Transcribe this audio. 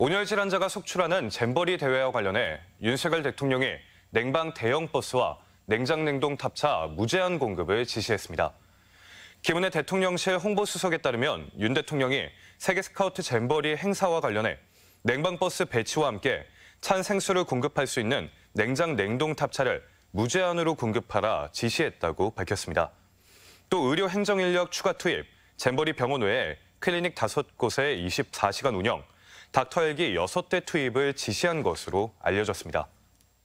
온열질 환자가 속출하는 잼버리 대회와 관련해 윤석열 대통령이 냉방 대형 버스와 냉장 냉동 탑차 무제한 공급을 지시했습니다. 김은혜 대통령실 홍보수석에 따르면 윤 대통령이 세계 스카우트 잼버리 행사와 관련해 냉방버스 배치와 함께 찬 생수를 공급할 수 있는 냉장 냉동 탑차를 무제한으로 공급하라 지시했다고 밝혔습니다. 또 의료 행정 인력 추가 투입, 잼버리 병원 외에 클리닉 5곳에 24시간 운영, 닥터헬기 6대 투입을 지시한 것으로 알려졌습니다.